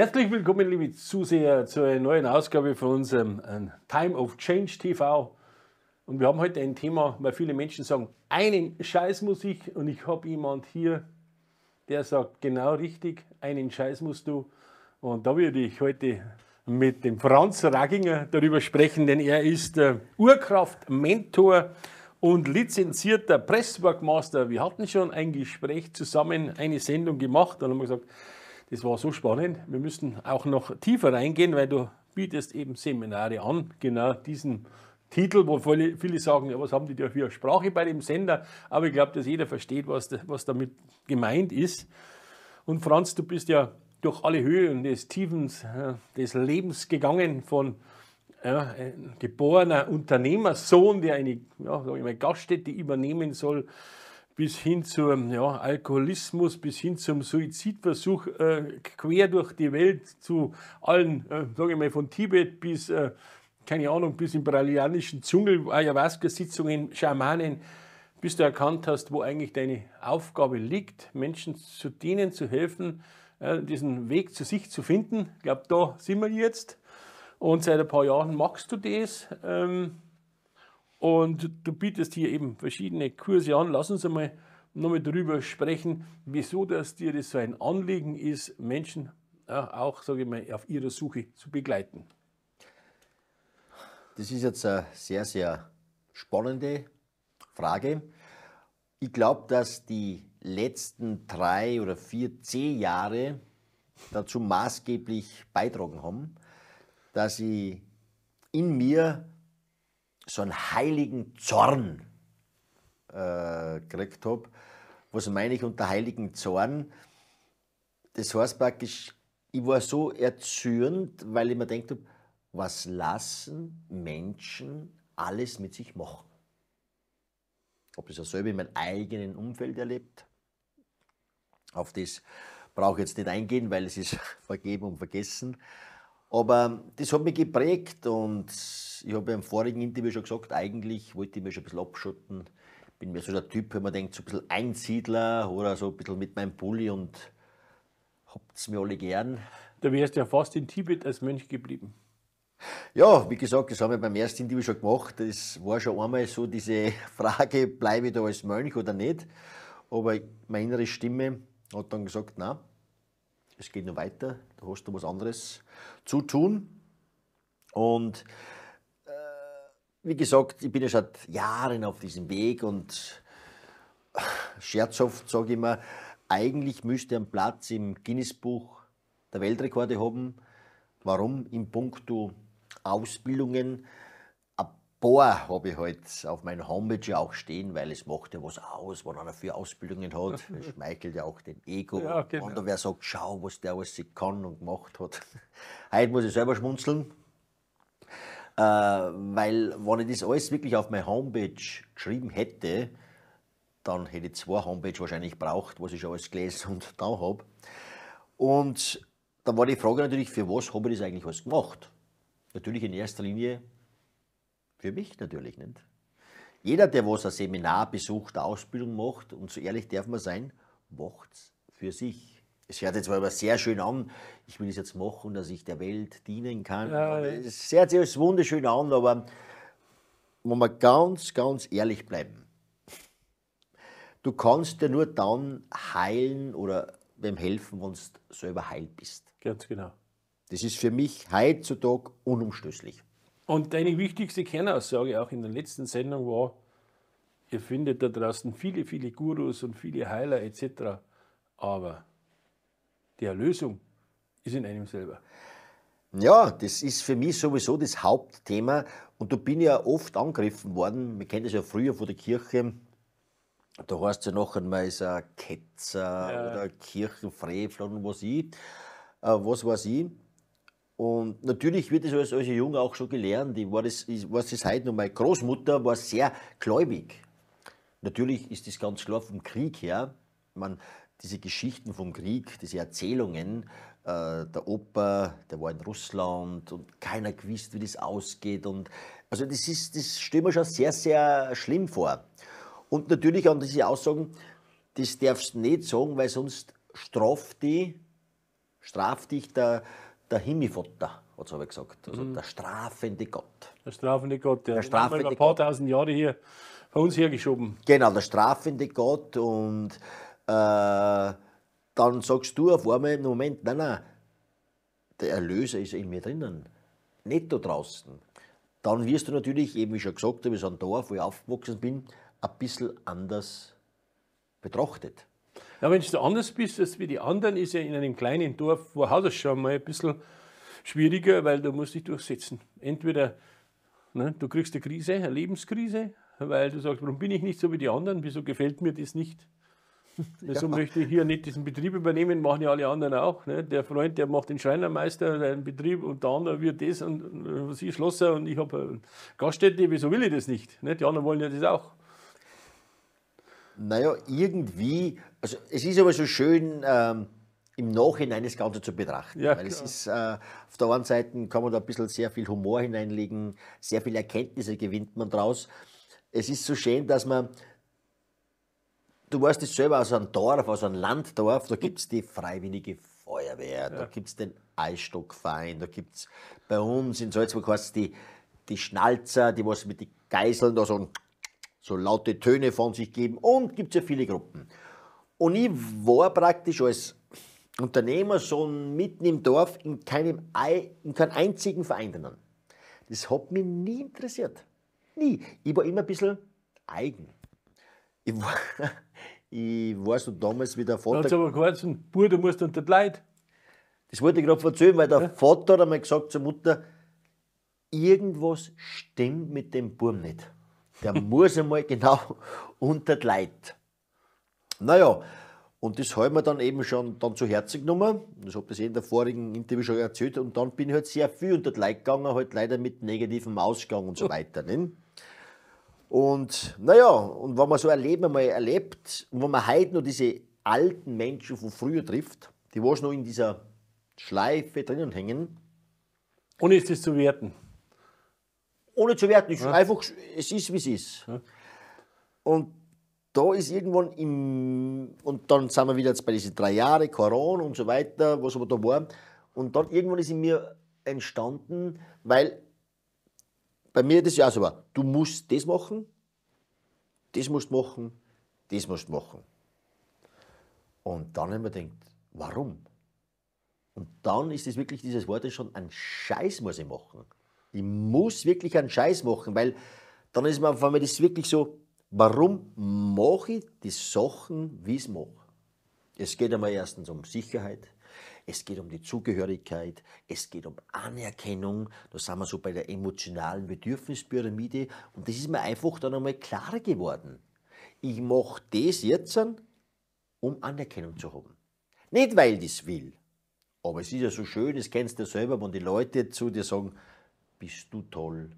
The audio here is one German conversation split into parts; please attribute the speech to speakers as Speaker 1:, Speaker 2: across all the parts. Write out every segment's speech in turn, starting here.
Speaker 1: Herzlich willkommen, liebe Zuseher, zu einer neuen Ausgabe von unserem ähm, Time of Change TV. Und wir haben heute ein Thema, weil viele Menschen sagen, einen Scheiß muss ich. Und ich habe jemand hier, der sagt, genau richtig, einen Scheiß musst du. Und da würde ich heute mit dem Franz Raginger darüber sprechen, denn er ist äh, Urkraft-Mentor und lizenzierter Pressworkmaster. Wir hatten schon ein Gespräch zusammen, eine Sendung gemacht und haben gesagt, das war so spannend. Wir müssen auch noch tiefer reingehen, weil du bietest eben Seminare an, genau diesen Titel, wo viele, viele sagen, ja, was haben die da für Sprache bei dem Sender? Aber ich glaube, dass jeder versteht, was, was damit gemeint ist. Und Franz, du bist ja durch alle Höhen des Tiefens äh, des Lebens gegangen von ja, geborener Unternehmersohn, der eine ja, mal, Gaststätte übernehmen soll, bis hin zum ja, Alkoholismus, bis hin zum Suizidversuch, äh, quer durch die Welt zu allen, äh, sage ich mal, von Tibet bis, äh, keine Ahnung, bis im brasilianischen Dschungel, Ayahuasca-Sitzungen, Schamanen, bis du erkannt hast, wo eigentlich deine Aufgabe liegt, Menschen zu denen zu helfen, äh, diesen Weg zu sich zu finden. Ich glaube, da sind wir jetzt. Und seit ein paar Jahren machst du das. Ähm, und du bietest hier eben verschiedene Kurse an. Lass uns einmal nochmal darüber sprechen, wieso dass dir das so ein Anliegen ist, Menschen ja, auch, ich mal, auf ihrer Suche zu begleiten. Das
Speaker 2: ist jetzt eine sehr, sehr spannende Frage. Ich glaube, dass die letzten drei oder vier, zehn Jahre dazu maßgeblich beitragen haben, dass ich in mir so einen heiligen Zorn äh, gekriegt habe. Was meine ich unter heiligen Zorn? Das heißt praktisch, ich war so erzürnt, weil ich mir denkt habe, was lassen Menschen alles mit sich machen? Ob das auch selber in meinem eigenen Umfeld erlebt. Auf das brauche ich jetzt nicht eingehen, weil es ist vergeben und vergessen. Aber das hat mich geprägt und ich habe ja im vorigen Interview schon gesagt, eigentlich wollte ich mich schon ein bisschen abschotten. Ich Bin mir so der Typ, wenn man denkt, so ein bisschen Einsiedler oder so ein bisschen mit meinem Pulli und habt es mir alle gern.
Speaker 1: Da wärst du ja fast in Tibet als Mönch geblieben.
Speaker 2: Ja, wie gesagt, das haben wir beim ersten Interview schon gemacht. Das war schon einmal so diese Frage, bleibe ich da als Mönch oder nicht. Aber meine innere Stimme hat dann gesagt, nein, es geht noch weiter, da hast du was anderes zu tun. Und äh, wie gesagt, ich bin ja schon seit Jahren auf diesem Weg und äh, scherzhaft sage ich immer, eigentlich müsste ein Platz im Guinness-Buch der Weltrekorde haben. Warum? In puncto Ausbildungen Boah, habe ich halt auf meiner Homepage ja auch stehen, weil es macht ja was aus, wenn einer vier Ausbildungen hat. Es schmeichelt ja auch dem Ego. Ja, genau. Und wer sagt, schau, was der alles sich kann und gemacht hat. Heute muss ich selber schmunzeln, äh, weil wenn ich das alles wirklich auf meine Homepage geschrieben hätte, dann hätte ich zwei Homepage wahrscheinlich braucht, was ich schon alles gelesen und da habe. Und dann war die Frage natürlich, für was habe ich das eigentlich alles gemacht? Natürlich in erster Linie für mich natürlich nicht. Jeder, der was ein Seminar besucht, eine Ausbildung macht, und so ehrlich darf man sein, macht es für sich. Es hört sich zwar aber sehr schön an, ich will es jetzt machen, dass ich der Welt dienen kann. Ja, es hört sich alles wunderschön an, aber muss man ganz, ganz ehrlich bleiben, du kannst ja nur dann heilen oder wem helfen, wenn du selber heil bist. Ganz genau. Das ist für mich heutzutage unumstößlich.
Speaker 1: Und deine wichtigste Kernaussage auch in der letzten Sendung war, ihr findet da draußen viele, viele Gurus und viele Heiler etc. Aber die Erlösung ist in einem selber.
Speaker 2: Ja, das ist für mich sowieso das Hauptthema. Und da bin ich ja oft angegriffen worden. Man kennt das ja früher von der Kirche. Da heißt es ja noch einmal, ist ein Ketzer ja. oder Kirchenfrevel und was ich. Äh, was weiß ich. Und natürlich wird es als, als Junge auch schon gelernt. Ich war das, ich, was das heute noch, meine Großmutter war sehr gläubig. Natürlich ist das ganz klar vom Krieg her. Man, diese Geschichten vom Krieg, diese Erzählungen, äh, der Opa, der war in Russland und keiner gewusst, wie das ausgeht. Und, also das, ist, das stelle mir schon sehr, sehr schlimm vor. Und natürlich an diese Aussagen, das darfst du nicht sagen, weil sonst straft die, straft dich der der Himmelvater, hat es aber gesagt. Also mhm. der strafende Gott. Der strafende Gott, ja. Der strafende ein paar Gott. tausend Jahre hier bei uns hergeschoben. Genau, der strafende Gott. Und äh, dann sagst du auf einmal im Moment, nein, nein, der Erlöser ist in mir drinnen, nicht da draußen. Dann wirst du natürlich, eben wie schon gesagt habe, so ein Dorf, wo ich aufgewachsen bin, ein bisschen anders
Speaker 1: betrachtet. Ja, wenn du anders bist als wie die anderen, ist ja in einem kleinen Dorf, wo Haus schon mal ein bisschen schwieriger, weil du musst dich durchsetzen. Entweder ne, du kriegst eine Krise, eine Lebenskrise, weil du sagst, warum bin ich nicht so wie die anderen, wieso gefällt mir das nicht? Wieso ja. möchte ich hier nicht diesen Betrieb übernehmen, machen ja alle anderen auch. Ne? Der Freund, der macht den Schreinermeister, seinen Betrieb und der andere wird das und, und äh, sie Schlosser und ich habe äh, Gaststätte, wieso will ich das nicht? Ne? Die anderen wollen ja das auch.
Speaker 2: Naja, irgendwie, also es ist aber so schön, ähm, im Nachhinein das Ganze zu betrachten. Ja, weil es ist, äh, auf der einen Seite kann man da ein bisschen sehr viel Humor hineinlegen, sehr viele Erkenntnisse gewinnt man draus. Es ist so schön, dass man, du warst es selber aus einem Dorf, aus einem Landdorf, da gibt es die freiwillige Feuerwehr, ja. da gibt es den Eistockverein, da gibt es bei uns in Salzburg heißt die, die Schnalzer, die was mit den Geiseln da so ein so laute Töne von sich geben und gibt es ja viele Gruppen. Und ich war praktisch als Unternehmer schon mitten im Dorf in keinem, in keinem einzigen Verein drinnen. Das hat mich nie interessiert. Nie. Ich war immer ein bisschen eigen. Ich war, ich war so damals wie der Vater. Hat aber geheißen, du musst unter die Leute. Das wollte ich gerade erzählen, weil der ja? Vater hat einmal gesagt zur Mutter, irgendwas stimmt mit dem Burm nicht. Der muss einmal genau unter die Leute. Naja, und das habe ich mir dann eben schon dann zu Herzen genommen. Das habe ich in der vorigen Interview schon erzählt. Und dann bin ich halt sehr viel unter die Leute gegangen, halt leider mit negativem Ausgang und so oh. weiter. Nicht? Ne? Und naja, und wenn man so ein Leben einmal erlebt und wenn man heute noch diese alten Menschen von früher trifft, die waren noch in dieser Schleife drinnen hängen. Und ist es zu werten? ohne zu werten. Ja. Einfach, es ist, wie es ist. Ja. Und da ist irgendwann im. Und dann sind wir wieder jetzt bei diesen drei Jahren, Corona und so weiter, was aber da war. Und dann irgendwann ist in mir entstanden, weil bei mir das ja so war: Du musst das machen, das musst du machen, das musst du machen. Und dann haben wir gedacht, warum? Und dann ist es wirklich dieses Wort schon, ein Scheiß muss ich machen. Ich muss wirklich einen Scheiß machen, weil dann ist mir auf einmal das wirklich so, warum mache ich die Sachen, wie ich es mache? Es geht einmal erstens um Sicherheit, es geht um die Zugehörigkeit, es geht um Anerkennung, da sind wir so bei der emotionalen Bedürfnispyramide und das ist mir einfach dann einmal klar geworden. Ich mache das jetzt, um Anerkennung zu haben. Nicht, weil ich es will, aber es ist ja so schön, das kennst du selber, wenn die Leute zu dir sagen, bist du toll,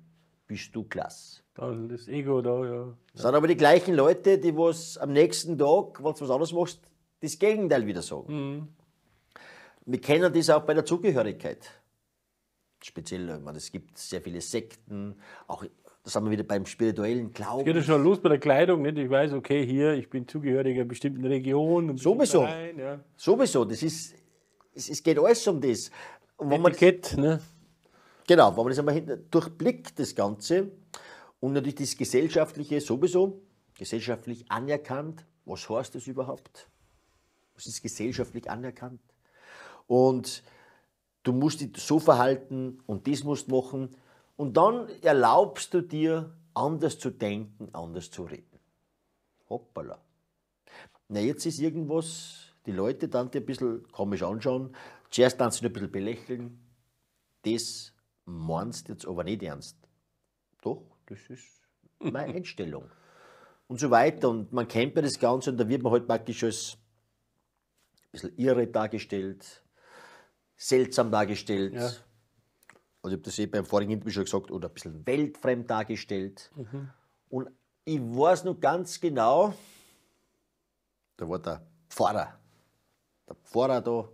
Speaker 2: bist du klasse. das
Speaker 1: Ego da, ja.
Speaker 2: Das sind aber die gleichen Leute, die was am nächsten Tag, wenn du was anderes machst, das Gegenteil wieder sagen. Mhm. Wir kennen das auch bei der Zugehörigkeit. Speziell, es gibt sehr viele Sekten, auch da sind wir wieder beim spirituellen Glauben. Es geht ja schon
Speaker 1: los bei der Kleidung, nicht? Ich weiß, okay, hier, ich bin zugehörig einer bestimmten Region. Sowieso. Rein, ja. Sowieso, das ist, es, es, geht alles um
Speaker 2: das. Und wenn Etikett, man, ne? Genau, wenn man das einmal durchblickt, das Ganze, und natürlich das Gesellschaftliche sowieso, gesellschaftlich anerkannt, was heißt das überhaupt? Was ist gesellschaftlich anerkannt? Und du musst dich so verhalten und das musst machen. Und dann erlaubst du dir, anders zu denken, anders zu reden. Hoppala. Na, jetzt ist irgendwas, die Leute dann dir ein bisschen komisch anschauen. Zuerst dann sie ein bisschen belächeln. Das meinst jetzt aber nicht ernst. Doch, das ist meine Einstellung. Und so weiter. Und man kennt ja das Ganze und da wird man halt praktisch als ein bisschen irre dargestellt, seltsam dargestellt. Ja. Also ich habe das eben eh beim vorigen Interview schon gesagt, oder ein bisschen weltfremd dargestellt. Mhm. Und ich weiß noch ganz genau, da war der Pfarrer. Der Pfarrer da,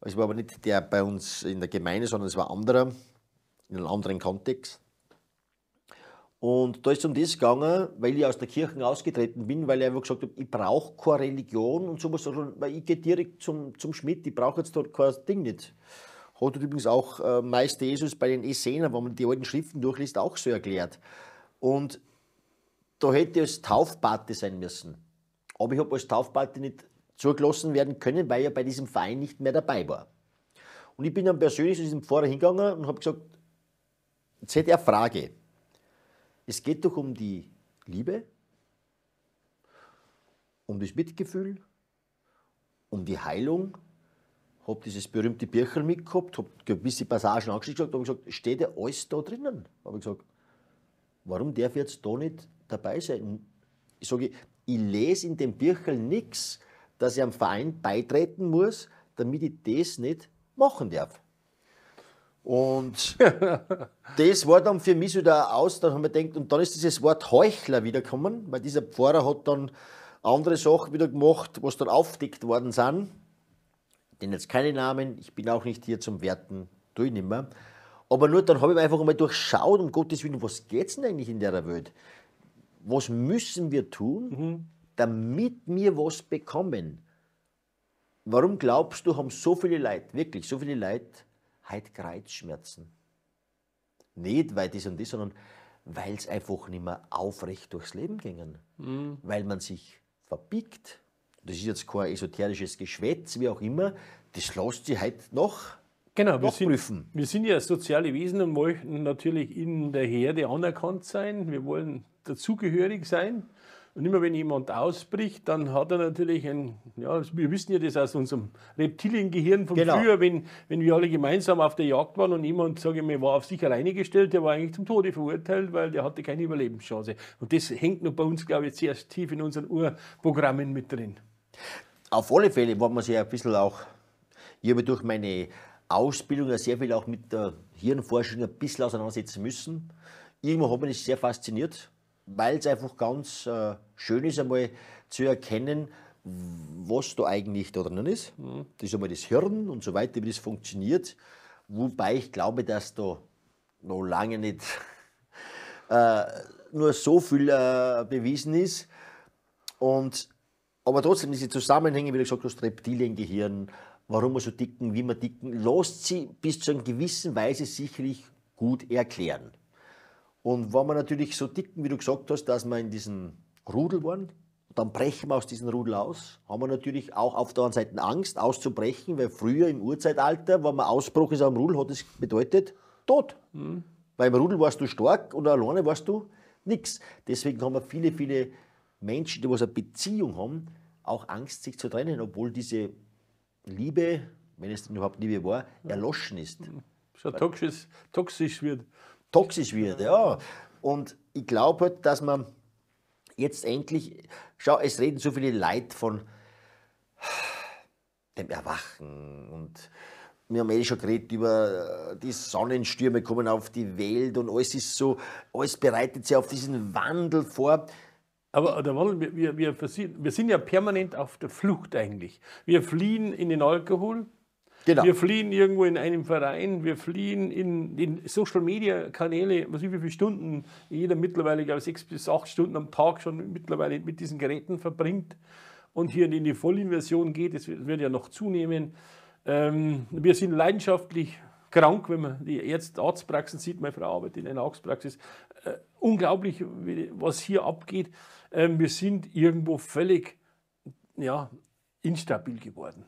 Speaker 2: es war aber nicht der bei uns in der Gemeinde, sondern es war ein anderer in einem anderen Kontext. Und da ist es um das gegangen, weil ich aus der Kirche ausgetreten bin, weil ich einfach gesagt habe, ich brauche keine Religion und sowas, sondern weil ich gehe direkt zum, zum Schmidt, ich brauche jetzt dort kein Ding nicht. Hat übrigens auch äh, Meister Jesus bei den Essenern, wenn man die alten Schriften durchliest, auch so erklärt. Und da hätte ich als Taufpate sein müssen. Aber ich habe als Taufpate nicht zugelassen werden können, weil ich ja bei diesem Verein nicht mehr dabei war. Und ich bin dann persönlich zu diesem Pfarrer hingegangen und habe gesagt, ZDR-Frage. Es geht doch um die Liebe, um das Mitgefühl, um die Heilung. Habe dieses berühmte Bircherl mitgehabt, habe gewisse Passagen angeschaut und gesagt, steht ja alles da drinnen? Habe ich gesagt, warum darf ich jetzt da nicht dabei sein? Ich sage, ich lese in dem Bircherl nichts, dass ich am Verein beitreten muss, damit ich das nicht machen darf. Und das war dann für mich so der Aus, dann haben wir gedacht, und dann ist dieses Wort Heuchler wiedergekommen, weil dieser Pfarrer hat dann andere Sachen wieder gemacht, was dann aufdeckt worden sind. Denn jetzt keine Namen, ich bin auch nicht hier zum Werten, tue ich nicht mehr. Aber nur dann habe ich einfach einmal durchschaut, um Gottes Willen, was geht es denn eigentlich in der Welt? Was müssen wir tun, mhm. damit wir was bekommen? Warum glaubst du, haben so viele Leute, wirklich so viele Leute, heute Kreuzschmerzen. Nicht, weil das und das, sondern weil es einfach nicht mehr aufrecht durchs Leben gingen. Mhm. Weil man sich verbiegt. Das ist jetzt kein esoterisches Geschwätz, wie auch immer. Das lässt sich heute noch
Speaker 1: Genau, wir sind, wir sind, ja soziale Wesen und möchten natürlich in der Herde anerkannt sein. Wir wollen dazugehörig sein. Und immer wenn jemand ausbricht, dann hat er natürlich ein, ja, wir wissen ja das aus unserem Reptiliengehirn von genau. früher, wenn, wenn wir alle gemeinsam auf der Jagd waren und jemand, sage ich mal, war auf sich alleine gestellt, der war eigentlich zum Tode verurteilt, weil der hatte keine Überlebenschance. Und das hängt noch bei uns, glaube ich, sehr tief in unseren Urprogrammen mit drin.
Speaker 2: Auf alle Fälle wo man sich ein bisschen auch, ich habe durch meine Ausbildung ja sehr viel auch mit der Hirnforschung ein bisschen auseinandersetzen müssen. Irgendwann hat mich das sehr fasziniert weil es einfach ganz äh, schön ist, einmal zu erkennen, was da eigentlich drinnen ist. Mhm. Das ist einmal das Hirn und so weiter, wie das funktioniert. Wobei ich glaube, dass da noch lange nicht äh, nur so viel äh, bewiesen ist. Und, aber trotzdem, diese Zusammenhänge, wie du gesagt hast, Reptiliengehirn, warum wir so dicken, wie wir dicken, lässt sie bis zu einer gewissen Weise sicherlich gut erklären. Und wenn wir natürlich so dicken, wie du gesagt hast, dass wir in diesem Rudel waren, dann brechen wir aus diesem Rudel aus, haben wir natürlich auch auf der anderen Seite Angst, auszubrechen, weil früher im Urzeitalter, wenn man Ausbruch ist am Rudel, hat es bedeutet Tod. Mhm. Weil im Rudel warst du stark und alleine warst du nichts. Deswegen haben wir viele, viele Menschen, die was eine Beziehung haben, auch Angst, sich zu trennen, obwohl diese Liebe, wenn es denn überhaupt Liebe war, erloschen ist. So toxisch, toxisch wird toxisch wird. Ja. Und ich glaube halt, dass man jetzt endlich, schau, es reden so viele Leute von dem Erwachen und wir haben eh schon geredet über äh, die Sonnenstürme kommen auf die Welt und alles ist so, alles
Speaker 1: bereitet sich auf diesen Wandel vor. Aber äh, der Wandel, wir, wir, wir sind ja permanent auf der Flucht eigentlich. Wir fliehen in den Alkohol, Genau. Wir fliehen irgendwo in einem Verein, wir fliehen in, in Social-Media-Kanäle, was wie viele Stunden jeder mittlerweile, glaube ich, sechs bis acht Stunden am Tag schon mittlerweile mit diesen Geräten verbringt und hier in die Vollinversion geht. das wird ja noch zunehmen. Ähm, wir sind leidenschaftlich krank, wenn man die Ärzte, Arztpraxen sieht. Meine Frau arbeitet in einer Arztpraxis. Äh, unglaublich, was hier abgeht. Ähm, wir sind irgendwo völlig ja, instabil geworden.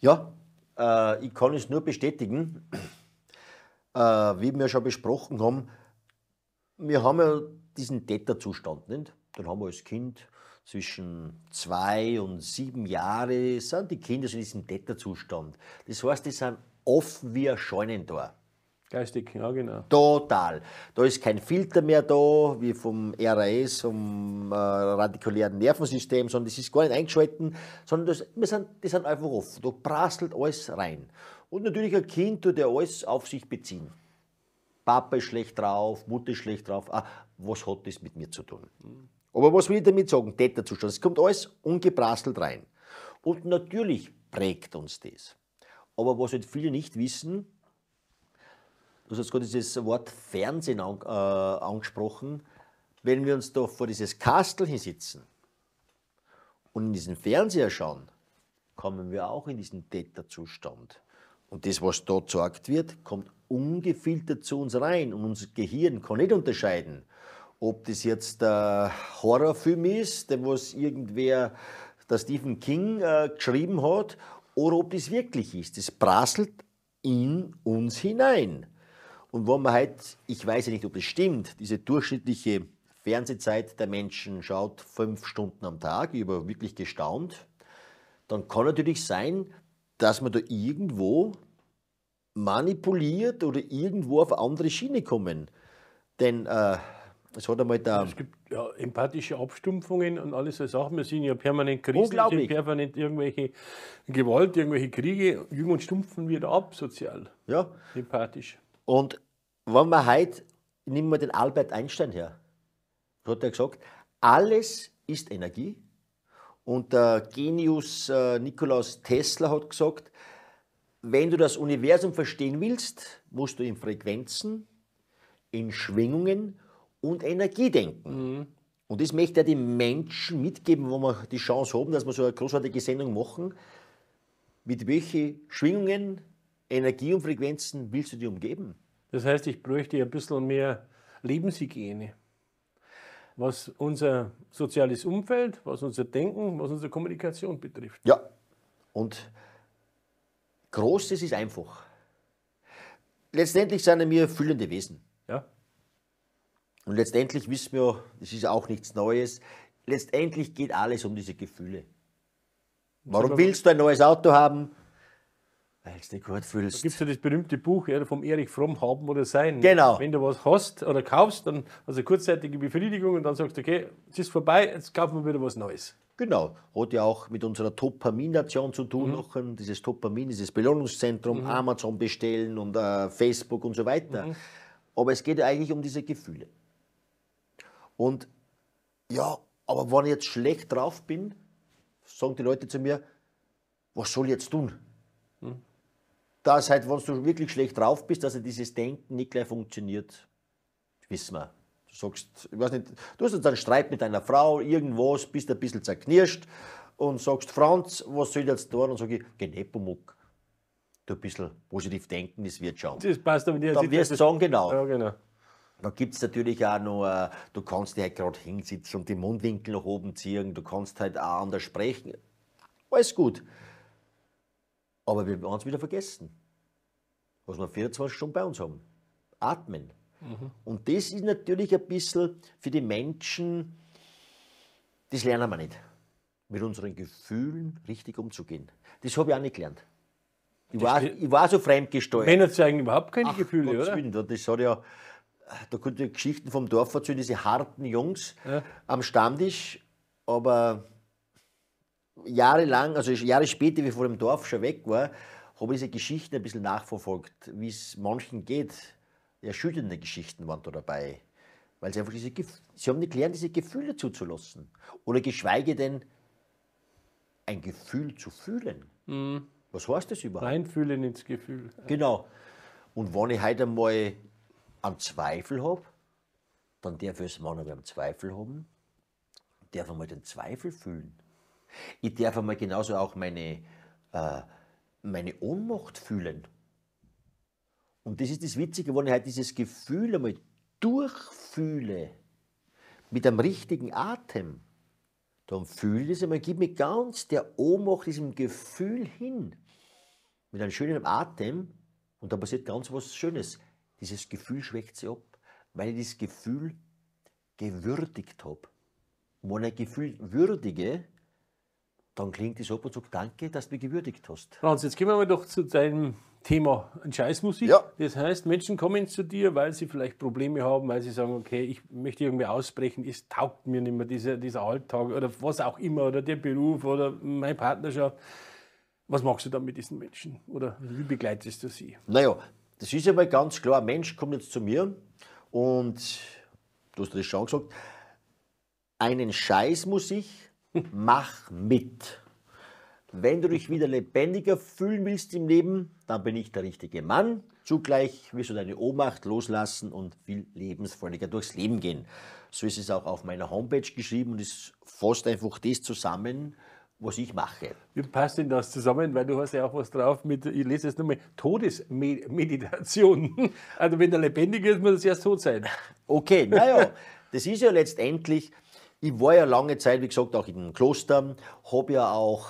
Speaker 1: Ja, äh,
Speaker 2: ich kann es nur bestätigen. Äh, wie wir schon besprochen haben, wir haben ja diesen Täterzustand, nicht? Dann haben wir als Kind zwischen zwei und sieben Jahre sind die Kinder so in diesem Täterzustand. Das heißt, die sind offen wie ein Scheunentor. Geistig, ja genau. Total. Da ist kein Filter mehr da, wie vom RAS, vom äh, radikulären Nervensystem, sondern das ist gar nicht eingeschalten, sondern das, wir sind, das sind einfach offen. Da prasselt alles rein. Und natürlich ein Kind tut ja alles auf sich beziehen. Papa ist schlecht drauf, Mutter ist schlecht drauf. Ah, was hat das mit mir zu tun? Aber was will ich damit sagen? Täterzustand. Es kommt alles ungeprasselt rein. Und natürlich prägt uns das. Aber was halt viele nicht wissen, Du hast gerade dieses Wort Fernsehen an, äh, angesprochen. Wenn wir uns da vor dieses Kastel hinsitzen und in diesen Fernseher schauen, kommen wir auch in diesen Täterzustand. Und das, was dort gesagt wird, kommt ungefiltert zu uns rein. Und unser Gehirn kann nicht unterscheiden, ob das jetzt der Horrorfilm ist, den was irgendwer, der Stephen King, äh, geschrieben hat, oder ob das wirklich ist. Das prasselt in uns hinein. Und wenn man halt, ich weiß ja nicht, ob es stimmt, diese durchschnittliche Fernsehzeit der Menschen schaut, fünf Stunden am Tag, ich war wirklich gestaunt, dann kann natürlich sein, dass man da irgendwo manipuliert oder irgendwo auf andere Schiene kommen. Denn äh, es hat einmal da. Es gibt
Speaker 1: ja, empathische Abstumpfungen und alles so Sachen. Wir sind ja permanent Krisen, sind permanent irgendwelche Gewalt, irgendwelche Kriege. Irgendwann stumpfen wir da ab, sozial. Ja. Empathisch. Und wenn man heute, nehmen wir den
Speaker 2: Albert Einstein her, hat er gesagt, alles ist Energie. Und der Genius äh, Nikolaus Tesla hat gesagt, wenn du das Universum verstehen willst, musst du in Frequenzen, in Schwingungen und Energie denken. Mhm. Und das möchte er den Menschen mitgeben, wo wir die Chance haben, dass wir so eine großartige Sendung machen, mit welchen Schwingungen,
Speaker 1: Energie und Frequenzen willst du dir umgeben? Das heißt, ich bräuchte ein bisschen mehr Lebenshygiene. Was unser soziales Umfeld, was unser Denken, was unsere Kommunikation betrifft.
Speaker 2: Ja, und Großes ist einfach. Letztendlich sind wir fühlende Wesen. Ja. Und letztendlich wissen wir, das ist auch nichts Neues, letztendlich geht alles um diese Gefühle. Warum willst
Speaker 1: du ein neues Auto haben?
Speaker 2: Weil es dich gut
Speaker 1: fühlst. Da gibt es ja das berühmte Buch ja, vom Erich Fromm, Haben oder Sein. Genau. Wenn du was hast oder kaufst, dann hast du kurzzeitige Befriedigung und dann sagst du, okay, es ist vorbei, jetzt kaufen wir wieder was Neues.
Speaker 2: Genau. Hat ja auch mit unserer Dopamin-Nation zu tun. Mhm. Noch, dieses Dopamin, dieses Belohnungszentrum, mhm. Amazon bestellen und uh, Facebook und so weiter. Mhm. Aber es geht ja eigentlich um diese Gefühle. Und ja, aber wenn ich jetzt schlecht drauf bin, sagen die Leute zu mir, was soll ich jetzt tun? dass halt, wenn du wirklich schlecht drauf bist, dass halt dieses Denken nicht gleich funktioniert. Wissen wir. Du sagst, ich weiß nicht, du hast jetzt einen Streit mit deiner Frau, irgendwas, bist ein bisschen zerknirscht und sagst, Franz, was soll ich jetzt tun? Und sage ich, geh Nepomuk. Du ein bisschen positiv denken, das wird schon. Das passt
Speaker 1: aber nicht. Dann wirst
Speaker 2: du sagen, genau. Ja, genau. Dann gibt es natürlich auch noch, äh, du kannst dich halt gerade hinsitzen und die Mundwinkel nach oben ziehen, du kannst halt auch anders sprechen. Alles gut. Aber wir haben es wieder vergessen, was wir 24 Stunden bei uns haben. Atmen. Mhm. Und das ist natürlich ein bisschen für die Menschen, das lernen wir nicht. Mit unseren Gefühlen richtig umzugehen. Das habe ich auch nicht gelernt. Ich war, ich war so fremdgesteuert. Männer zeigen überhaupt keine Ach, Gefühle, Gottes oder? Willen, das hat ja, da könnt ihr Geschichten vom Dorf erzählen, diese harten Jungs ja. am Stammtisch, aber jahrelang, also Jahre später, wie ich vor dem Dorf schon weg war, habe ich diese Geschichten ein bisschen nachverfolgt, wie es manchen geht. Erschütternde Geschichten waren da dabei. Weil sie einfach diese, sie haben nicht gelernt, diese Gefühle zuzulassen. Oder geschweige denn, ein Gefühl zu fühlen. Mhm. Was heißt das überhaupt? Reinfühlen ins Gefühl. Genau. Und wenn ich heute mal einen Zweifel habe, dann darf ich es manchmal einen Zweifel haben, darf ich mal den Zweifel fühlen. Ich darf einmal genauso auch meine, äh, meine Ohnmacht fühlen. Und das ist das Witzige, wenn ich halt dieses Gefühl einmal durchfühle, mit einem richtigen Atem, dann fühle ich das einmal, gib mir ganz der Ohnmacht, diesem Gefühl hin. Mit einem schönen Atem und da passiert ganz was Schönes. Dieses Gefühl schwächt sich ab, weil ich das Gefühl gewürdigt habe. Und wenn ich ein Gefühl würdige, dann klingt es ab und zu, danke, dass du mich gewürdigt hast.
Speaker 1: Franz, jetzt gehen wir mal doch zu deinem Thema Scheißmusik. Ja. Das heißt, Menschen kommen zu dir, weil sie vielleicht Probleme haben, weil sie sagen, okay, ich möchte irgendwie ausbrechen, es taugt mir nicht mehr dieser, dieser Alltag oder was auch immer oder der Beruf oder meine Partnerschaft. Was machst du dann mit diesen Menschen oder wie begleitest du sie?
Speaker 2: Naja, das ist ja mal ganz klar. Ein Mensch kommt jetzt zu mir und du hast das schon gesagt, einen Scheiß muss ich mach mit. Wenn du dich wieder lebendiger fühlen willst im Leben, dann bin ich der richtige Mann. Zugleich wirst du deine Ohnmacht loslassen und viel lebensfreudiger durchs Leben gehen. So ist es auch auf meiner Homepage geschrieben und es fasst einfach das zusammen,
Speaker 1: was ich mache. Wie passt denn das zusammen? Weil du hast ja auch was drauf mit, ich lese jetzt nochmal, Todesmeditation. Also wenn der lebendig ist, muss er erst tot sein. Okay,
Speaker 2: naja, das ist ja letztendlich ich war ja lange Zeit, wie gesagt, auch im Kloster, habe ja auch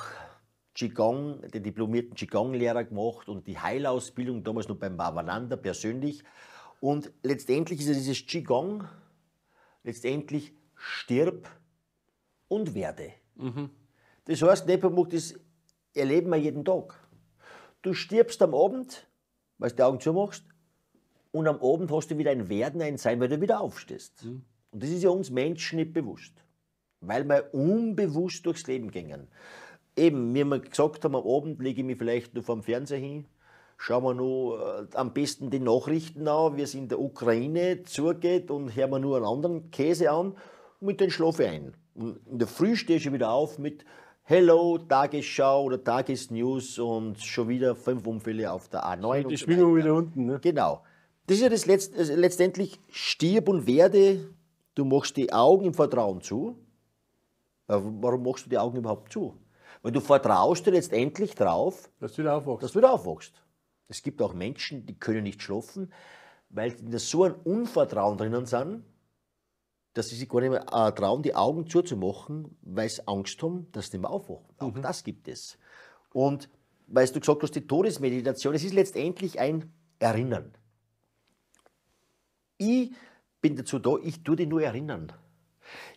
Speaker 2: Qigong, den diplomierten Qigong-Lehrer gemacht und die Heilausbildung damals noch beim Bhavananda persönlich. Und letztendlich ist ja dieses Qigong, letztendlich stirb und werde. Mhm. Das heißt, Nepomuk, das erleben wir jeden Tag. Du stirbst am Abend, weil du die Augen zumachst, und am Abend hast du wieder ein Werden, ein Sein, weil du wieder aufstehst. Mhm. Und das ist ja uns Menschen nicht bewusst weil wir unbewusst durchs Leben gingen. Eben, wie wir gesagt haben, am Abend lege ich mich vielleicht nur vom Fernseher hin, schauen wir nur äh, am besten die Nachrichten an, wie es in der Ukraine zugeht und hören wir nur einen anderen Käse an mit den Schlafe ein. Und in der Früh stehe ich wieder auf mit Hello, Tagesschau oder Tagesnews und schon wieder fünf Unfälle auf der A9. Die Schwingung so wieder unten, ne? Genau. Das ist ja das Letzt, also letztendlich stirb und werde, du machst die Augen im Vertrauen zu äh, warum machst du die Augen überhaupt zu? Weil du vertraust dir letztendlich drauf, dass du wieder aufwachst. Dass du wieder aufwachst. Es gibt auch Menschen, die können nicht schlafen, weil in so ein Unvertrauen drinnen sind, dass sie sich gar nicht mehr äh, trauen, die Augen zuzumachen, weil sie Angst haben, dass sie nicht mehr aufwachen. Auch mhm. das gibt es. Und weil du gesagt hast, die Todesmeditation, es ist letztendlich ein Erinnern. Ich bin dazu da, ich tue dich nur erinnern.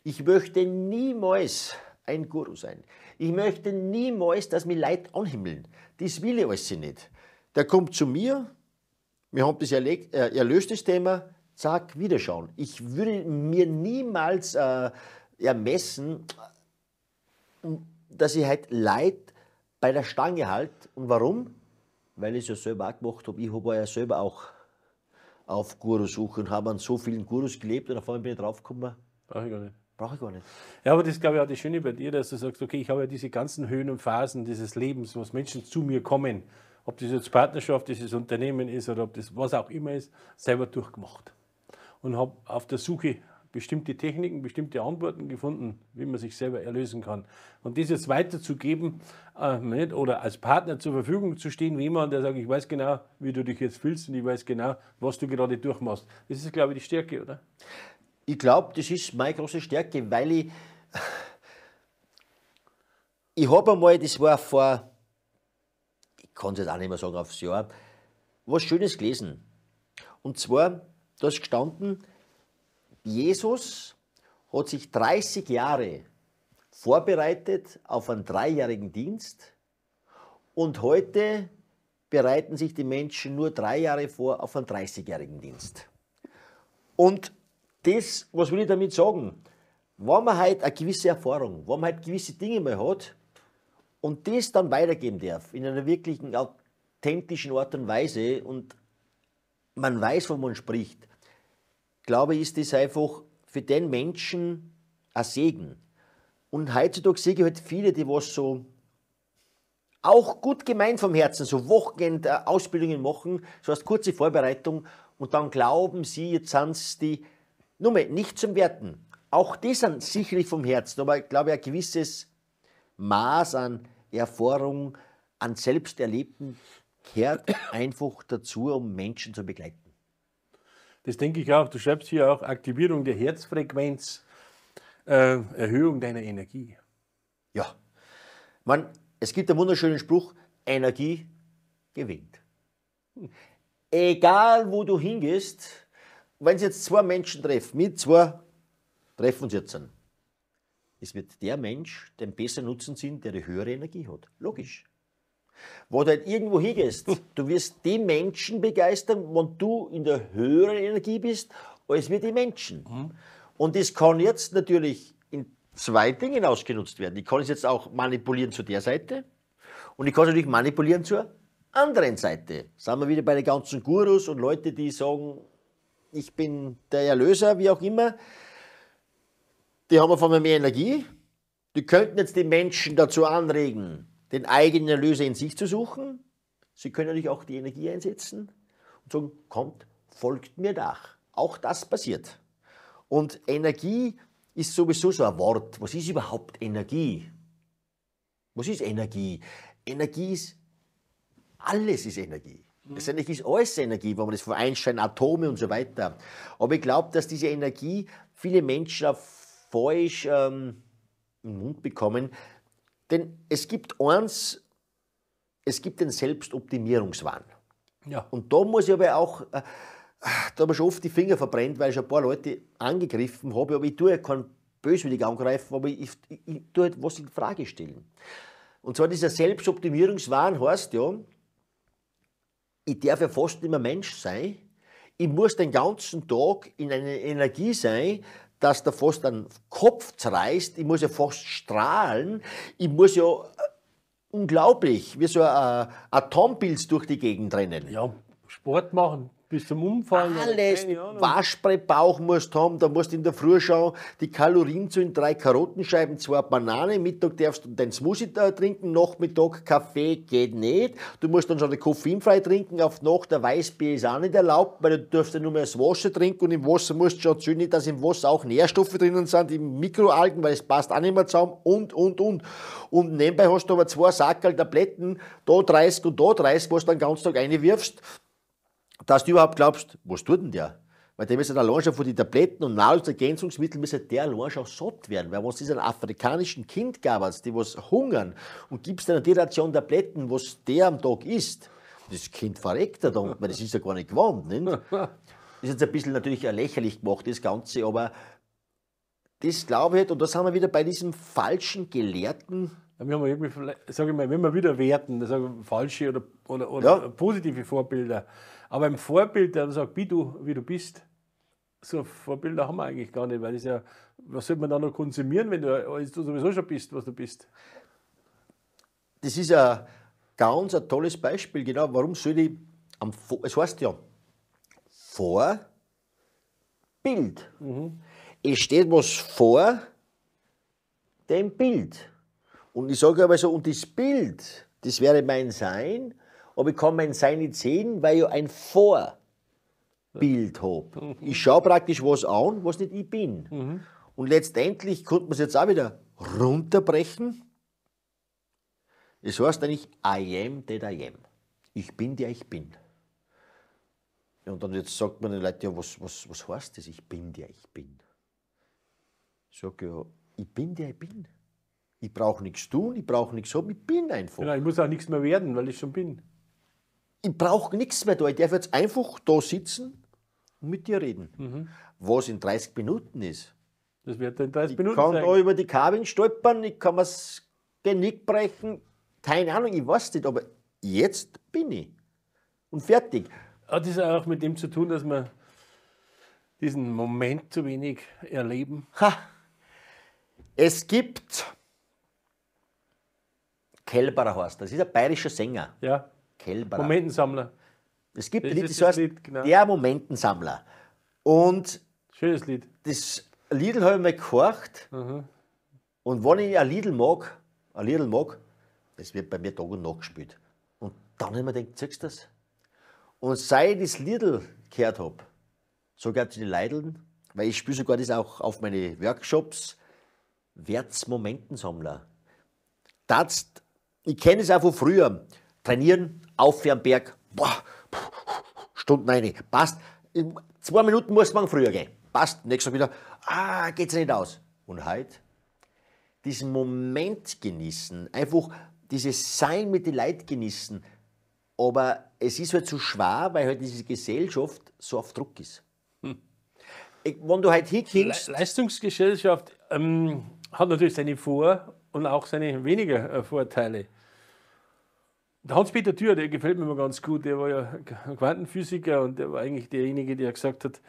Speaker 2: Ich möchte niemals ein Guru sein. Ich möchte niemals, dass mich Leute anhimmeln. Das will ich alles nicht. Der kommt zu mir, wir haben das erlegt, äh, erlöstes Thema, zack, wieder schauen. Ich würde mir niemals äh, ermessen, dass ich halt Leid bei der Stange halt. Und warum? Weil ich es ja selber auch gemacht habe. Ich habe ja selber auch auf Guru suchen und habe an so vielen Gurus gelebt
Speaker 1: und auf einmal bin ich draufgekommen, Brauche ich gar nicht. Brauche ich gar nicht. Ja, aber das ist, glaube ich, auch das Schöne bei dir, dass du sagst, okay, ich habe ja diese ganzen Höhen und Phasen dieses Lebens, was Menschen zu mir kommen, ob das jetzt Partnerschaft, dieses Unternehmen ist oder ob das was auch immer ist, selber durchgemacht. Und habe auf der Suche bestimmte Techniken, bestimmte Antworten gefunden, wie man sich selber erlösen kann. Und das jetzt weiterzugeben äh, nicht, oder als Partner zur Verfügung zu stehen, wie jemand, der sagt, ich weiß genau, wie du dich jetzt fühlst und ich weiß genau, was du gerade durchmachst. Das ist, glaube ich, die Stärke, oder? Ich glaube, das ist meine große Stärke, weil ich.
Speaker 2: Ich habe einmal, das war vor. Ich kann es jetzt auch nicht mehr sagen aufs Jahr. Was Schönes gelesen. Und zwar, da ist gestanden, Jesus hat sich 30 Jahre vorbereitet auf einen dreijährigen Dienst und heute bereiten sich die Menschen nur drei Jahre vor auf einen 30-jährigen Dienst. Und das, was will ich damit sagen? Wenn man halt eine gewisse Erfahrung, wenn man halt gewisse Dinge mal hat und das dann weitergeben darf, in einer wirklichen authentischen Art und Weise und man weiß, wovon man spricht, glaube ich, ist das einfach für den Menschen ein Segen. Und heutzutage sehe ich halt viele, die was so auch gut gemeint vom Herzen, so Wochenend äh, Ausbildungen machen, so als kurze Vorbereitung und dann glauben sie, jetzt sind es die nur mal, nicht zum Werten. Auch die sind sicherlich vom Herzen, aber ich glaube, ein gewisses Maß an Erfahrung, an Selbsterlebten kehrt
Speaker 1: einfach dazu, um Menschen zu begleiten. Das denke ich auch. Du schreibst hier auch Aktivierung der Herzfrequenz, äh, Erhöhung deiner Energie. Ja.
Speaker 2: Man, es gibt einen wunderschönen Spruch, Energie gewinnt. Hm. Egal, wo du hingehst, wenn Sie jetzt zwei Menschen treffen, mit zwei treffen uns jetzt einen. Es wird der Mensch den besser nutzen sind, der eine höhere Energie hat. Logisch. Wo du halt irgendwo hingehst, hm. du wirst die Menschen begeistern, wenn du in der höheren Energie bist, als wir die Menschen. Mhm. Und das kann jetzt natürlich in zwei Dingen ausgenutzt werden. Ich kann es jetzt auch manipulieren zu der Seite und ich kann es natürlich manipulieren zur anderen Seite. Sagen wir wieder bei den ganzen Gurus und Leute, die sagen, ich bin der Erlöser, wie auch immer. Die haben auf einmal mehr Energie. Die könnten jetzt die Menschen dazu anregen, den eigenen Erlöser in sich zu suchen. Sie können natürlich auch die Energie einsetzen und sagen, kommt, folgt mir nach. Auch das passiert. Und Energie ist sowieso so ein Wort. Was ist überhaupt Energie? Was ist Energie? Energie ist, alles ist Energie. Letztendlich mhm. ist alles Energie, wenn man das vereinscheint, Atome und so weiter. Aber ich glaube, dass diese Energie viele Menschen falsch ähm, im Mund bekommen. Denn es gibt eins, es gibt den Selbstoptimierungswahn. Ja. Und da muss ich aber auch, äh, da habe ich schon oft die Finger verbrennt, weil ich ein paar Leute angegriffen habe. Aber ich tue ja keinen böswillig angreifen, aber ich, ich, ich tue halt was in Frage stellen. Und zwar dieser Selbstoptimierungswahn heißt ja, ich darf ja fast nicht mehr Mensch sein. Ich muss den ganzen Tag in einer Energie sein, dass der fast den Kopf zerreißt. Ich muss ja fast strahlen. Ich muss ja äh, unglaublich, wie so ein äh, Atompilz durch die Gegend rennen. Ja, Sport machen, bis zum Umfallen. Alles. Waschbrettbauch musst haben, da musst du in der Früh schauen, die Kalorien zu in drei Karottenscheiben, zwei Banane. Mittag darfst du deinen Smoothie da trinken, Nachmittag Kaffee geht nicht. Du musst dann schon den Koffein frei trinken, auf Nacht der Weißbier ist auch nicht erlaubt, weil du darfst ja nur mehr das Wasser trinken und im Wasser musst du schon zünden, dass im Wasser auch Nährstoffe drinnen sind, die Mikroalgen, weil es passt auch nicht mehr zusammen und, und, und. Und nebenbei hast du aber zwei Sackerl Tabletten, da 30 und da 30, was du den ganzen Tag einwirfst dass du überhaupt glaubst, was tut denn der? Weil der müsste allein schon von den Tabletten und Nahrungsergänzungsmitteln müsste der allein schon satt werden. Weil was ist ein afrikanischen Kind gab also die was hungern und gibst dann die Ration Tabletten, was der am Tag isst, das Kind verreckt er da unten, das ist ja gar nicht gewohnt. Nicht? Das ist jetzt ein bisschen natürlich lächerlich gemacht, das Ganze, aber das glaube ich, halt, und da sind wir wieder bei diesem falschen
Speaker 1: Gelehrten, wir haben irgendwie, sage ich mal, wenn wir wieder werten, also falsche oder, oder, oder ja. positive Vorbilder, aber ein Vorbild, der sagt, wie du, wie du bist, so Vorbilder haben wir eigentlich gar nicht, weil das ja, was soll man da noch konsumieren, wenn du, du sowieso schon bist, was du bist? Das ist ein ganz ein tolles Beispiel, genau. Warum soll ich
Speaker 2: am es heißt ja Vorbild. Mhm. Es steht was vor dem Bild. Und ich sage aber so, und das Bild, das wäre mein Sein, aber ich kann mein sein nicht sehen, weil ich ja ein Vorbild habe. Ich schaue praktisch was an, was nicht ich bin. Mhm. Und letztendlich konnte man es jetzt auch wieder runterbrechen. Es das heißt eigentlich, I am that I am. Ich bin der ich bin. Und dann jetzt sagt man den Leuten, ja, was, was, was heißt das? Ich bin der ich bin. Ich sage ja, ich bin der ich bin. Ich brauche nichts tun, ich brauche nichts haben, ich bin einfach. Genau,
Speaker 1: ich muss auch nichts mehr werden, weil ich schon bin ich brauche
Speaker 2: nichts mehr da. Ich darf jetzt einfach da sitzen und mit dir reden. Mhm. Was in 30 Minuten ist. Das wird in 30 ich Minuten sein. Ich kann da über die Kabin stolpern, ich kann mir das Genick brechen. Keine Ahnung, ich weiß nicht, aber jetzt bin ich. Und
Speaker 1: fertig. Hat das auch mit dem zu tun, dass wir diesen Moment zu wenig erleben? Ha. Es gibt
Speaker 2: Kälberer Horst, das ist ein bayerischer Sänger. Ja. Hellblau.
Speaker 1: Momentensammler. Es gibt das Lied, das, das heißt Lied, genau. Der
Speaker 2: Momentensammler. Und Schönes Lied. das Lied habe ich mal gehorcht. Mhm. Und wenn ich ein Lied mag, ein Lied mag, das wird bei mir Tag und Nacht gespielt. Und dann habe ich mir gedacht, siehst du das? Und seit ich das Lied gehört habe, sogar zu den Leideln, weil ich spiele sogar das auch auf meine Workshops, wird's Momentensammler. Das, ich kenne es auch von früher trainieren, aufwärmen für Berg, boah, Stunden rein, passt. In zwei Minuten muss man früher gehen, passt. Nächstes Mal wieder, ah, geht's nicht aus. Und heute diesen Moment genießen, einfach dieses Sein mit den Leid genießen. Aber es ist halt so
Speaker 1: schwer, weil halt diese Gesellschaft so auf Druck ist. Hm. Wenn du halt hinkriegst. Le Leistungsgesellschaft ähm, hat natürlich seine Vor- und auch seine weniger äh, Vorteile. Hans-Peter Thür, der gefällt mir immer ganz gut. Der war ja Quantenphysiker und der war eigentlich derjenige, der gesagt hat,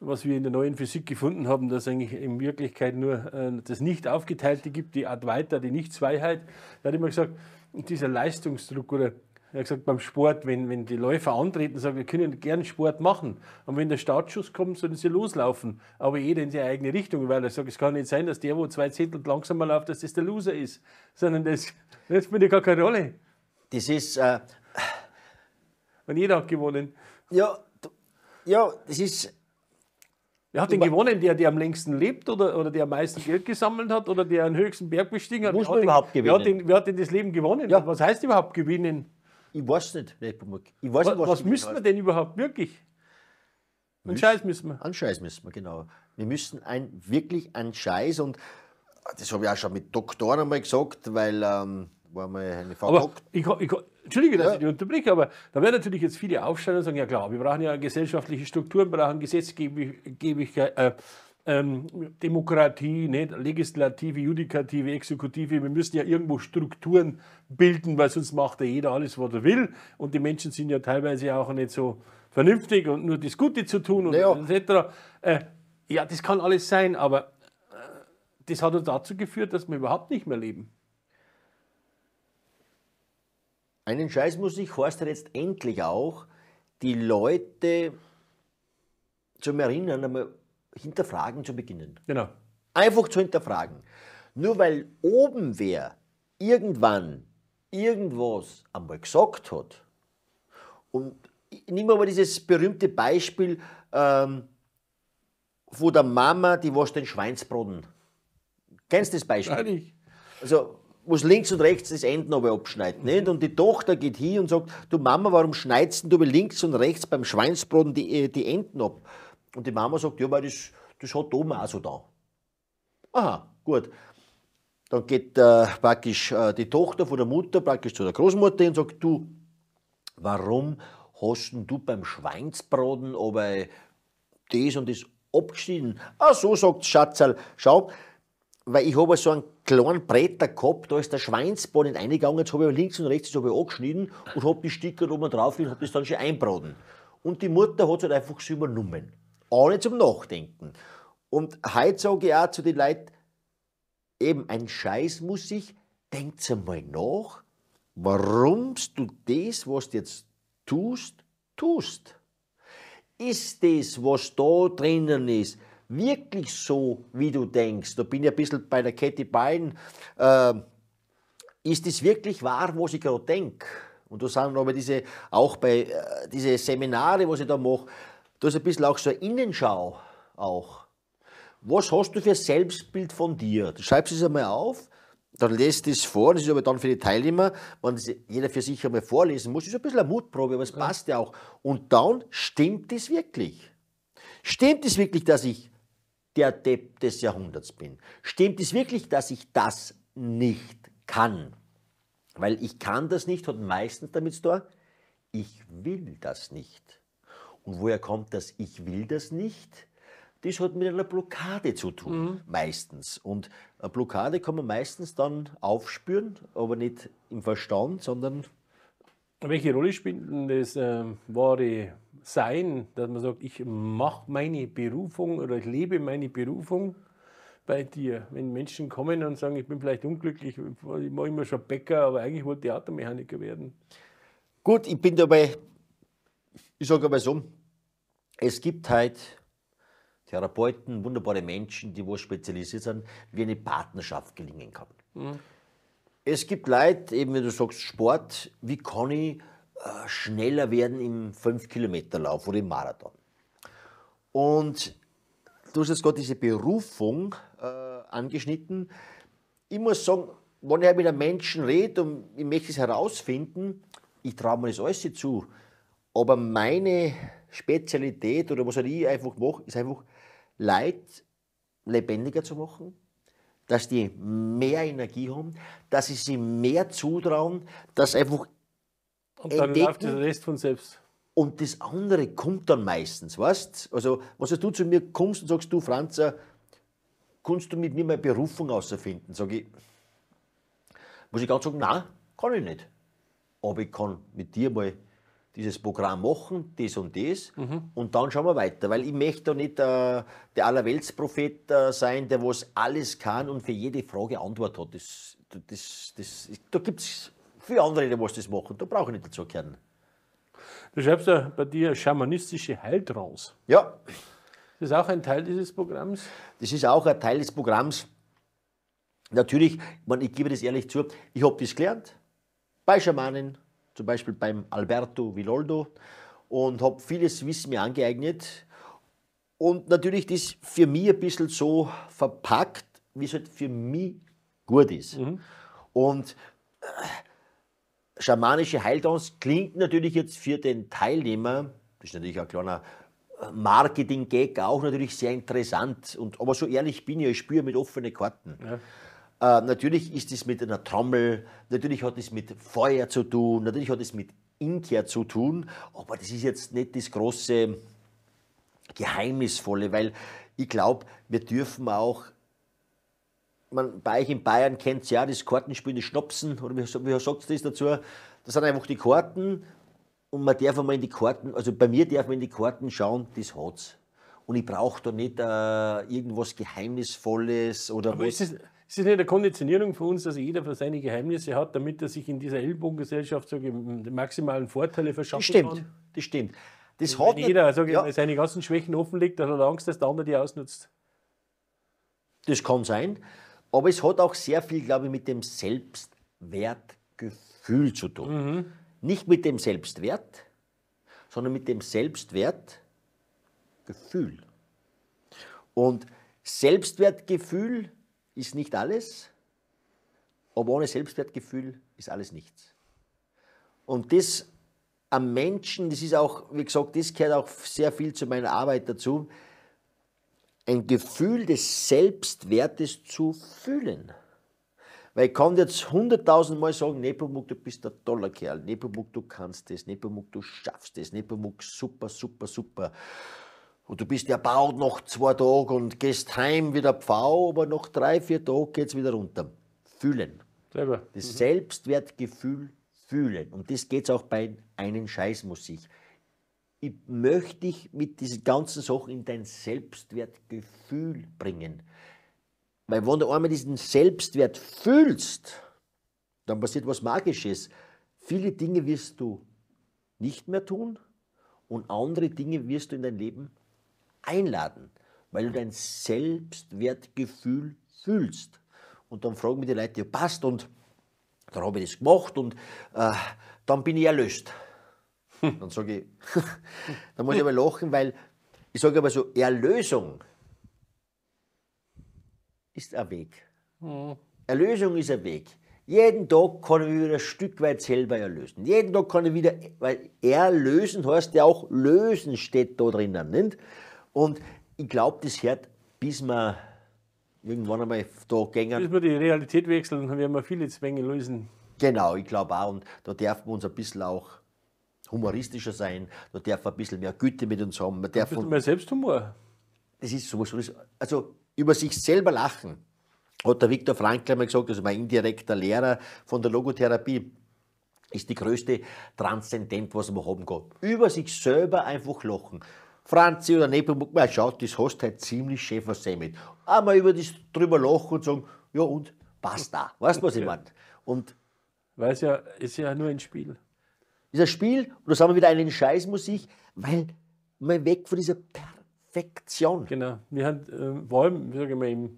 Speaker 1: was wir in der neuen Physik gefunden haben, dass eigentlich in Wirklichkeit nur äh, das Nicht-Aufgeteilte gibt, die Art weiter, die Nicht-Zweiheit. Er hat immer gesagt, dieser Leistungsdruck oder er hat gesagt, beim Sport, wenn, wenn die Läufer antreten, sagen, wir können gerne Sport machen. Und wenn der Startschuss kommt, sollen sie loslaufen. Aber jeder in seine eigene Richtung, weil er sagt, es kann nicht sein, dass der, wo zwei Zettel langsamer läuft, dass das der Loser ist. Sondern das, das spielt ja gar keine Rolle. Das ist. Äh, und jeder hat gewonnen. Ja, ja das ist. Wer hat den gewonnen? Der, der am längsten lebt oder, oder der am meisten Geld gesammelt hat oder der den höchsten Berg bestiegen hat? Muss man hat überhaupt den, gewinnen? Wer hat, den, wer hat, denn das Leben gewonnen? Ja. Was heißt überhaupt gewinnen? Ich weiß nicht, ich weiß nicht was, was müssen wir denn überhaupt wirklich?
Speaker 2: An Scheiß müssen wir. An Scheiß müssen wir, genau. Wir müssen ein, wirklich an Scheiß und ah, das habe ich auch schon mit Doktoren einmal gesagt, weil ähm, war mal eine verpackt.
Speaker 1: Ich, ich, Entschuldige, dass ja. ich dich unterbreche, aber da werden natürlich jetzt viele aufstehen und sagen, ja klar, wir brauchen ja gesellschaftliche Strukturen, wir brauchen Gesetzgebigkeit, äh, ähm, Demokratie, nicht? Legislative, Judikative, Exekutive, wir müssen ja irgendwo Strukturen bilden, weil sonst macht ja jeder alles, was er will. Und die Menschen sind ja teilweise auch nicht so vernünftig und nur das Gute zu tun und ja. etc. Äh, ja, das kann alles sein, aber äh, das hat uns dazu geführt, dass wir überhaupt nicht mehr leben. Einen Scheiß muss ich Horst letztendlich auch
Speaker 2: die Leute zum Erinnern einmal hinterfragen zu beginnen. Genau. Einfach zu hinterfragen. Nur weil oben wer irgendwann irgendwas einmal gesagt hat und nehmen wir mal dieses berühmte Beispiel ähm, von der Mama, die wascht den Schweinsbroden. Kennst du das Beispiel? Nein, ich. Also, muss links und rechts das Enden aber abschneiden. Mhm. Nicht? Und die Tochter geht hin und sagt, du Mama, warum schneidest du links und rechts beim Schweinsbraten die, äh, die Enden ab? Und die Mama sagt, ja, weil das, das hat oben auch so da. Aha, gut. Dann geht äh, praktisch äh, die Tochter von der Mutter praktisch zu der Großmutter und sagt, du, warum hast du beim Schweinsbraten aber das und das abgeschnitten? Ah, so sagt Schatzal, schau, weil ich habe so einen kleinen Bretter gehabt, da ist der Schweinsboden eingegangen, jetzt habe ich links und rechts habe ich angeschnitten und habe die Sticker oben drauf und habe das dann schon einbraten. Und die Mutter hat es halt einfach so übernommen. Ohne zum Nachdenken. Und heute sage ich auch zu den Leuten, eben ein Scheiß muss ich, denkt einmal nach, warum du das, was du jetzt tust, tust. Ist das, was da drinnen ist, wirklich so, wie du denkst? Da bin ich ein bisschen bei der Katie Ballen. Äh, ist es wirklich wahr, was ich gerade denke? Und da sind aber diese, auch bei äh, diese Seminare, was ich da mache, da ist ein bisschen auch so eine Innenschau auch. Was hast du für ein Selbstbild von dir? Du schreibst es einmal auf, dann lest es vor, das ist aber dann für die Teilnehmer, wenn jeder für sich einmal vorlesen muss, ist ein bisschen eine Mutprobe, aber es passt ja auch. Und dann stimmt es wirklich. Stimmt es wirklich, dass ich der Depp des Jahrhunderts bin. Stimmt es wirklich, dass ich das nicht kann? Weil ich kann das nicht hat meistens damit zu tun, ich will das nicht. Und woher kommt das, ich will das nicht? Das hat mit einer Blockade zu tun, mhm. meistens. Und eine Blockade kann man meistens dann aufspüren,
Speaker 1: aber nicht im Verstand, sondern. Welche Rolle spielt denn das äh, wahre sein, dass man sagt, ich mache meine Berufung oder ich lebe meine Berufung bei dir. Wenn Menschen kommen und sagen, ich bin vielleicht unglücklich, ich mache immer schon Bäcker, aber eigentlich wollte ich Automechaniker werden. Gut, ich bin dabei,
Speaker 2: ich sage aber so, es gibt halt Therapeuten, wunderbare Menschen, die wo spezialisiert sind, wie eine Partnerschaft gelingen kann. Mhm. Es gibt Leute, eben wie du sagst, Sport, wie kann ich äh, schneller werden im 5-Kilometer-Lauf oder im Marathon. Und du hast jetzt gerade diese Berufung äh, angeschnitten. Ich muss sagen, wenn ich mit einem Menschen rede und ich möchte es herausfinden, ich traue mir das alles zu. Aber meine Spezialität oder was ich einfach mache, ist einfach, Leid lebendiger zu machen, dass die mehr Energie haben, dass sie sich mehr zutrauen, dass einfach
Speaker 1: und äh, dann entdecken. läuft der Rest von selbst.
Speaker 2: Und das andere kommt dann meistens, weißt Also, was du zu mir kommst und sagst, du Franzer, kannst du mit mir meine Berufung außerfinden? Sag ich, muss ich ganz sagen, nein, kann ich nicht. Aber ich kann mit dir mal dieses Programm machen, das und das, mhm. und dann schauen wir weiter. Weil ich möchte da nicht äh, der Allerweltsprophet äh, sein, der was alles kann und für jede Frage Antwort hat. Das, das, das, das
Speaker 1: da gibt es für andere, die was das machen, da brauche ich nicht dazu kennen. Du schreibst ja bei dir schamanistische Heiltrance. Ja. Das ist auch ein Teil dieses Programms?
Speaker 2: Das ist auch ein Teil des Programms. Natürlich, ich, meine, ich gebe das ehrlich zu, ich habe das gelernt bei Schamanen, zum Beispiel beim Alberto Viloldo und habe vieles Wissen mir angeeignet. Und natürlich das für mich ein bisschen so verpackt, wie es halt für mich gut ist. Mhm. Und äh, schamanische Heiltanz klingt natürlich jetzt für den Teilnehmer, das ist natürlich ein kleiner äh, Marketing-Gag auch natürlich sehr interessant. Und, aber so ehrlich bin ich, ich spüre mit offenen Karten. Ja. Äh, natürlich ist es mit einer Trommel, natürlich hat es mit Feuer zu tun, natürlich hat es mit Inkehr zu tun, aber das ist jetzt nicht das große Geheimnisvolle, weil ich glaube, wir dürfen auch man, bei euch in Bayern kennt es ja das Kartenspiel, das Schnapsen, oder wie, wie sagt das dazu? Das sind einfach die Karten und man darf einmal in die Karten, also bei mir darf man in die Karten schauen, das hat es. Und ich brauche da nicht äh, irgendwas Geheimnisvolles oder Aber was. Ist es,
Speaker 1: ist nicht eine Konditionierung für uns, dass jeder für seine Geheimnisse hat, damit er sich in dieser Ellbogengesellschaft die maximalen Vorteile verschaffen das stimmt, kann? Das stimmt. Das wenn hat wenn jeder sag ja. seine ganzen Schwächen offenlegt, dann hat er Angst, dass der andere die ausnutzt.
Speaker 2: Das kann sein. Aber es hat auch sehr viel, glaube ich, mit dem Selbstwertgefühl zu tun. Mhm. Nicht mit dem Selbstwert, sondern mit dem Selbstwertgefühl. Und Selbstwertgefühl ist nicht alles, aber ohne Selbstwertgefühl ist alles nichts. Und das am Menschen, das ist auch, wie gesagt, das gehört auch sehr viel zu meiner Arbeit dazu, ein Gefühl des Selbstwertes zu fühlen. Weil ich kann jetzt hunderttausendmal sagen, Nepomuk, du bist ein toller Kerl, Nepomuk, du kannst das, Nepomuk, du schaffst das, Nepomuk, super, super, super. Und du bist erbaut baut noch zwei Tage und gehst heim wie der Pfau, aber noch drei, vier Tage es wieder runter. Fühlen. Selber. Das mhm. Selbstwertgefühl fühlen. Und das geht es auch bei einem Scheiß, muss ich ich möchte dich mit diesen ganzen Sachen in dein Selbstwertgefühl bringen. Weil wenn du einmal diesen Selbstwert fühlst, dann passiert was Magisches. Viele Dinge wirst du nicht mehr tun und andere Dinge wirst du in dein Leben einladen, weil du dein Selbstwertgefühl fühlst. Und dann fragen mich die Leute, ja passt und dann habe ich das gemacht und äh, dann bin ich erlöst. Dann sage ich, dann muss ich aber lachen, weil ich sage aber so, Erlösung ist ein Weg. Mhm. Erlösung ist ein Weg. Jeden Tag kann ich mich wieder ein Stück weit selber erlösen. Jeden Tag kann ich wieder, weil erlösen heißt ja auch lösen steht da drinnen. Nicht? Und ich glaube, das hört, bis man irgendwann einmal da gängen. Bis
Speaker 1: wir die Realität wechseln, dann werden wir viele Zwänge lösen.
Speaker 2: Genau, ich glaube auch. Und da dürfen wir uns ein bisschen auch humoristischer sein, da darf ein bisschen mehr Güte mit uns haben. Man darf ein bisschen
Speaker 1: mehr Selbsthumor. Das ist sowas.
Speaker 2: Also über sich selber lachen, hat der Viktor Frankl einmal gesagt, also mein indirekter Lehrer von der Logotherapie, ist die größte Transzendent, was man haben kann. Über sich selber einfach lachen. Franzi oder Nepomuk, man schaut, das hast du halt ziemlich schön mit. Einmal über das drüber lachen und sagen, ja und, passt da. Weißt du, was ich meine?
Speaker 1: Weil es ja, ist ja nur ein Spiel ist ein Spiel, und da sind wir wieder einen Scheißmusik, weil man weg von dieser Perfektion. Genau. Wir haben äh, vor allem, sage ich mal,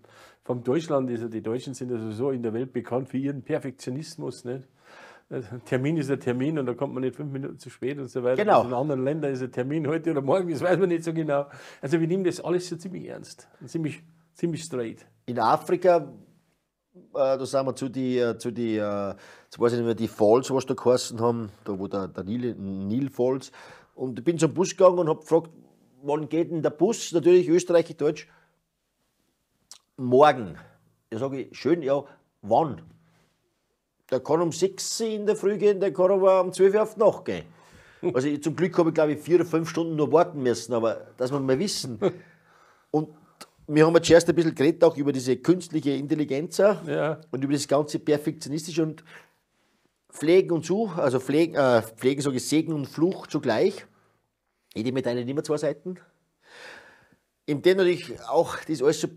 Speaker 1: vom Deutschland ist also ja, die Deutschen sind ja also sowieso in der Welt bekannt für ihren Perfektionismus. Nicht? Also, Termin ist ein Termin und da kommt man nicht fünf Minuten zu spät und so weiter. Genau. Also in anderen Ländern ist ein Termin heute oder morgen, das weiß man nicht so genau. Also wir nehmen das alles so ziemlich ernst und ziemlich, ziemlich straight. In Afrika äh, da sind wir zu die, äh, zu die, äh,
Speaker 2: zu weiß ich nicht mehr, die Falls, was da geheißen haben, da wo der, der Nil, Nil Falls. Und ich bin zum Bus gegangen und habe gefragt, wann geht denn der Bus? Natürlich österreichisch, deutsch. Morgen. Da sage ich, schön, ja, wann? Der kann um 6 Uhr in der Früh gehen, der kann aber um 12 Uhr auf die Nacht gehen. Also zum Glück habe ich, glaube ich, vier oder fünf Stunden nur warten müssen, aber dass wir mal wissen. Und wir haben zuerst ein bisschen geredet auch über diese künstliche Intelligenz ja. und über das ganze Perfektionistische und Pflegen und Such, also Pflegen, äh, Pflegen sage ich Segen und Fluch zugleich. Jede Medaille immer zwei Seiten. In dem natürlich auch das alles so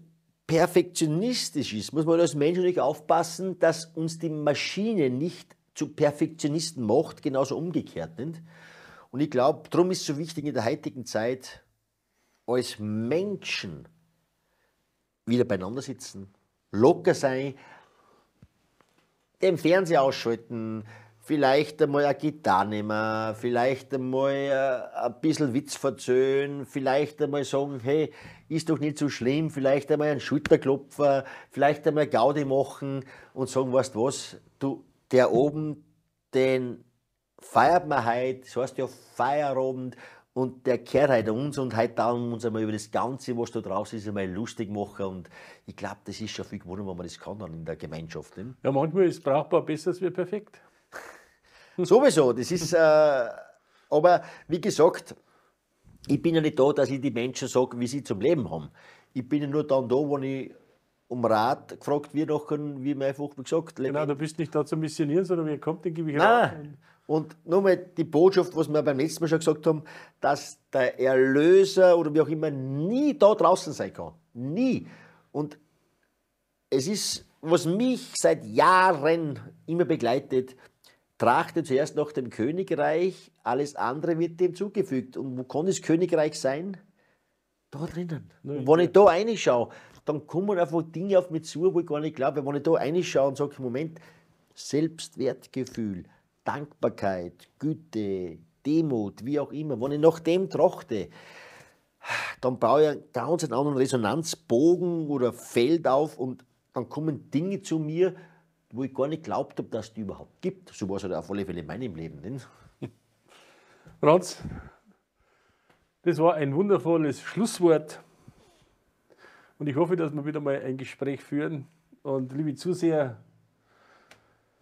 Speaker 2: perfektionistisch ist, muss man als Mensch natürlich aufpassen, dass uns die Maschine nicht zu Perfektionisten macht, genauso umgekehrt. Nicht? Und ich glaube, darum ist es so wichtig in der heutigen Zeit, als Menschen wieder beieinander sitzen, locker sein, den Fernseher ausschalten, vielleicht einmal eine Gitarre nehmen, vielleicht einmal äh, ein bisschen Witz verzöhnen, vielleicht einmal sagen, hey, ist doch nicht so schlimm, vielleicht einmal einen Schulterklopfer, vielleicht einmal Gaudi machen und sagen, weißt du was, du, der oben, den feiert man heute, das heißt ja Feierabend und der kehrt heute halt uns und heute halt darum uns einmal über das Ganze, was da draußen ist, einmal lustig machen. Und ich glaube, das ist schon viel gewonnen, wenn man das kann dann in der Gemeinschaft. Ne?
Speaker 1: Ja, manchmal ist es brauchbar besser als
Speaker 2: wir perfekt. Sowieso, das ist. Äh, aber wie gesagt, ich bin ja nicht da, dass ich die Menschen sage, wie sie zum Leben haben. Ich bin ja nur dann da, wenn ich um Rat gefragt werde, auch wie man einfach wie gesagt. Genau, du bist nicht da zum Missionieren, sondern wer kommt, den gebe ich Nein. Rat. Und nochmal die Botschaft, was wir beim letzten Mal schon gesagt haben, dass der Erlöser oder wie auch immer nie da draußen sein kann. Nie. Und es ist, was mich seit Jahren immer begleitet, trachte zuerst nach dem Königreich, alles andere wird dem zugefügt. Und wo kann das Königreich sein? Da drinnen. und wenn ich da reinschaue, dann kommen einfach Dinge auf mich zu, wo ich gar nicht glaube. Wenn ich da reinschaue und sage, Moment, Selbstwertgefühl, Dankbarkeit, Güte, Demut, wie auch immer, wenn ich nach dem trachte, dann baue ich einen ganz anderen Resonanzbogen oder Feld auf und dann kommen Dinge zu mir, wo ich gar nicht glaubt habe, dass es die
Speaker 1: überhaupt gibt. So war es halt auf alle Fälle in meinem Leben. Denn Franz, das war ein wundervolles Schlusswort. Und ich hoffe, dass wir wieder mal ein Gespräch führen. Und liebe Zuseher,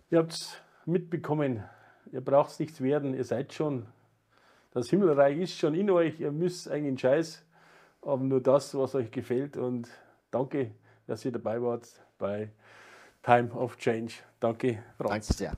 Speaker 1: ihr habt es mitbekommen, ihr braucht es nichts werden, ihr seid schon. Das Himmelreich ist schon in euch, ihr müsst eigentlich Scheiß, aber nur das, was euch gefällt. Und danke, dass ihr dabei wart bei Time of Change. Danke, Franz. Danke sehr.